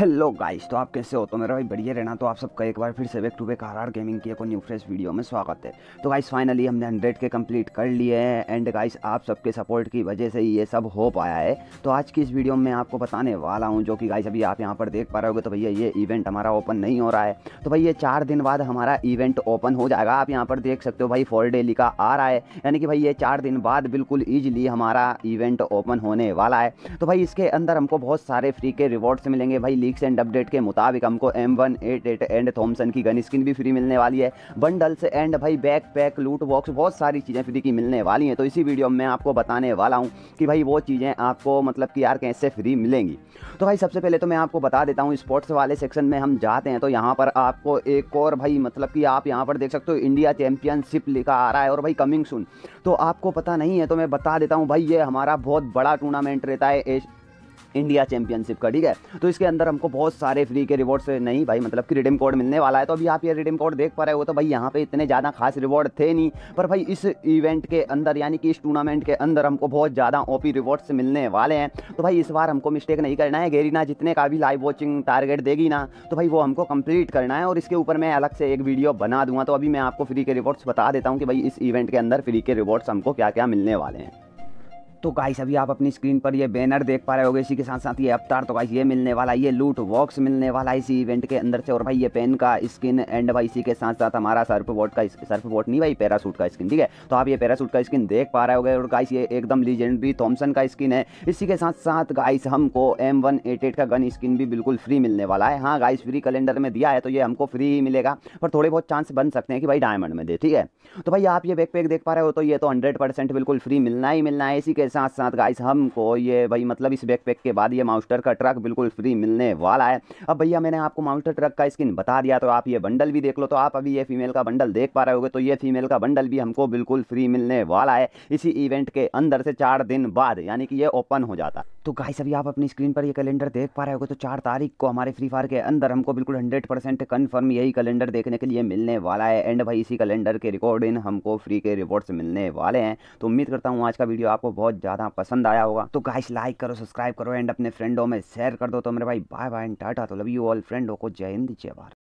hello guys तो आप कैसे हो तो मेरा भाई बढ़िया रहना तो आप सबका एक बार फिर से back to back R R gaming की एक न्यू फ्रेश वीडियो में स्वागत है तो गाइस फाइनली हमने हंड्रेड के कंप्लीट कर लिए हैं एंड गाइस आप सबके सपोर्ट की वजह से ही ये सब हो पाया है तो आज की इस वीडियो में आपको बताने वाला हूँ जो कि गाइस अभी आप यहाँ पर देख पा रहे हो तो भैया ये इवेंट हमारा ओपन नहीं हो रहा है तो भाई ये चार दिन बाद हमारा इवेंट ओपन हो जाएगा आप यहाँ पर देख सकते हो भाई फोर डेली का आ रहा है यानी कि भाई ये चार दिन बाद बिल्कुल ईजिली हमारा इवेंट ओपन होने वाला है तो भाई इसके अंदर हमको बहुत सारे फ्री के रिवॉर्ड्स मिलेंगे भाई लीक्स एंड अपडेट के मुताबिक हमको M one eight eight and Thompson की गन स्किन भी फ्री मिलने वाली है बंडल्स एंड भाई बैक पैक लूट बॉक्स बहुत सारी चीज़ें फ्री की मिलने वाली हैं तो इसी वीडियो में आपको बताने वाला हूँ कि भाई वो चीज़ें आपको मतलब कि यार कैसे फ्री मिलेंगी तो भाई सबसे पहले तो मैं आपको बता देता हूँ स्पोर्ट्स वाले सेक्शन में हम जाते हैं तो यहाँ पर आपको एक और भाई मतलब कि आप यहाँ पर देख सकते हो इंडिया चैम्पियनशिप लिखा आ रहा है और भाई कमिंग सुन तो आपको पता नहीं है तो मैं बता देता हूँ भाई ये हमारा बहुत बड़ा टूर्नामेंट रहता है इंडिया चैंपियनशिप का ठीक है तो इसके अंदर हमको बहुत सारे फ्री के रिवॉर्ड्स नहीं भाई मतलब कि रिडीम कोड मिलने वाला है तो अभी आप ये रिडीम कोड देख पा रहे हो तो भाई यहाँ पे इतने ज़्यादा खास रिवॉर्ड थे नहीं पर भाई इस इवेंट के अंदर यानी कि इस टूर्नामेंट के अंदर हमको बहुत ज़्यादा पी रिवॉर्ड्स मिलने वाले हैं तो भाई इस बार हमको मिस्टेक नहीं करना है गेरीना जितने का भी लाइव वॉचिंग टारगेट देगी ना तो भाई वो हमको कंप्लीट करना है और इसके ऊपर मैं अलग से एक वीडियो बना दूँगा तो अभी मैं आपको फ्री के रिवॉर्ड्स बता देता हूँ कि भाई इस इवेंट के अंदर फ्री के रिवॉर्ड्स हमको क्या क्या मिलने वाले हैं तो गाइस अभी आप अपनी स्क्रीन पर ये बैनर देख पा रहे होगे इसी के साथ साथ ये अवतार तो गाइस ये मिलने वाला है ये लूट वॉक्स मिलने वाला है इसी इवेंट के अंदर से और भाई ये पेन का स्किन एंड भाई इसी के साथ साथ हमारा सर्फ बोट का सर्फ बोट नहीं भाई पैरासूट का स्किन ठीक है तो आप ये पैरासूट का स्किन देख पा रहे हो और गाइस ये एकदम लीजेंडरी थॉम्सन का स्किन है इसी के साथ साथ गाइस हमको एम का गन स्किन भी बिल्कुल फ्री मिलने वाला है हाँ गाइस फ्री कैलेंडर में दिया है तो ये हमको फ्री ही मिलेगा पर थोड़े बहुत चांस बन सकते हैं कि भाई डायमंड में दे ठीक है तो भाई आप ये बैकपैक देख पा रहे हो तो ये तो हंड्रेड बिल्कुल फ्री मिलना ही मिलना है इसी के साथ साथ गाइस हमको ये भाई मतलब इस बैकपैक के बाद ये माउस्टर का ट्रक बिल्कुल फ्री मिलने वाला है अब भैया मैंने आपको माउस्टर ट्रक का स्किन बता दिया तो आप ये बंडल भी देख लो तो आप अभी ये फीमेल का बंडल देख पा रहे हो तो ये फीमेल का बंडल भी हमको बिल्कुल फ्री मिलने वाला है इसी इवेंट के अंदर से चार दिन बाद यानी कि ये ओपन हो जाता तो गाइस अभी आप अपनी स्क्रीन पर ये कैलेंडर देख पा रहे हो तो चार तारीख को हमारे फ्री फायर के अंदर हमको बिल्कुल हंड्रेड परसेंट कन्फर्म यही कैलेंडर देखने के लिए मिलने वाला है एंड भाई इसी कैलेंडर के रिकॉर्डिंग हमको फ्री के रिवॉर्ड्स मिलने वाले हैं तो उम्मीद करता हूँ आज का वीडियो आपको बहुत ज़्यादा पसंद आया होगा तो गाइस लाइक करो सब्सक्राइब करो एंड अपने फ्रेंडों में शेयर कर दो तो मेरे भाई बाय बाय टाटा तो लव यू ऑल फ्रेंडों को जय हिंद जय भारत